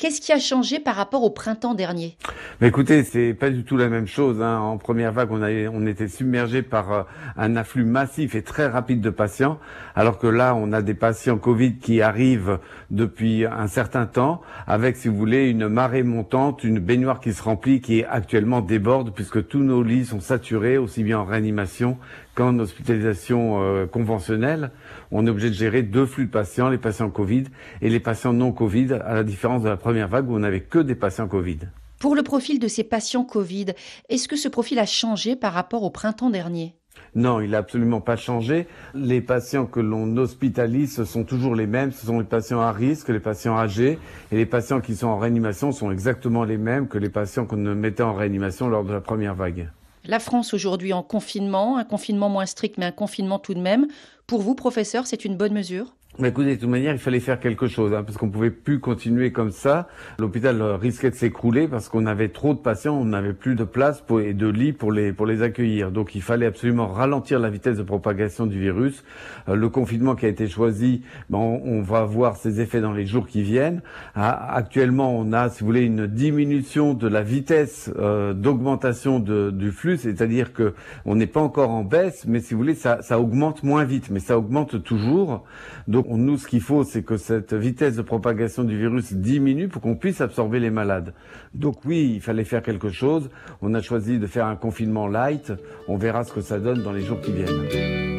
Qu'est-ce qui a changé par rapport au printemps dernier Écoutez, Écoutez, c'est pas du tout la même chose. Hein. En première vague, on, on était submergé par euh, un afflux massif et très rapide de patients, alors que là, on a des patients Covid qui arrivent depuis un certain temps, avec, si vous voulez, une marée montante, une baignoire qui se remplit, qui actuellement déborde, puisque tous nos lits sont saturés, aussi bien en réanimation qu'en hospitalisation euh, conventionnelle. On est obligé de gérer deux flux de patients, les patients Covid et les patients non Covid, à la différence de la première première vague où on n'avait que des patients Covid. Pour le profil de ces patients Covid, est-ce que ce profil a changé par rapport au printemps dernier non, il n'a absolument pas changé. Les patients que l'on hospitalise, sont toujours les mêmes. Ce sont les patients à risque, les patients âgés. Et les patients qui sont en réanimation sont exactement les mêmes que les patients qu'on mettait en réanimation lors de la première vague. La France aujourd'hui en confinement, un confinement moins strict mais un confinement tout de même. Pour vous, professeur, c'est une bonne mesure mais écoutez, de toute manière, il fallait faire quelque chose, hein, parce qu'on pouvait plus continuer comme ça. L'hôpital risquait de s'écrouler parce qu'on avait trop de patients, on n'avait plus de place pour, et de lits pour les, pour les accueillir. Donc il fallait absolument ralentir la vitesse de propagation du virus. Euh, le confinement qui a été choisi, ben, on, va voir ses effets dans les jours qui viennent. Ah, actuellement, on a, si vous voulez, une diminution de la vitesse euh, d'augmentation du flux, c'est-à-dire que on n'est pas encore en baisse, mais si vous voulez, ça, ça augmente moins vite, mais ça augmente toujours. Donc nous, ce qu'il faut, c'est que cette vitesse de propagation du virus diminue pour qu'on puisse absorber les malades. Donc oui, il fallait faire quelque chose. On a choisi de faire un confinement light. On verra ce que ça donne dans les jours qui viennent.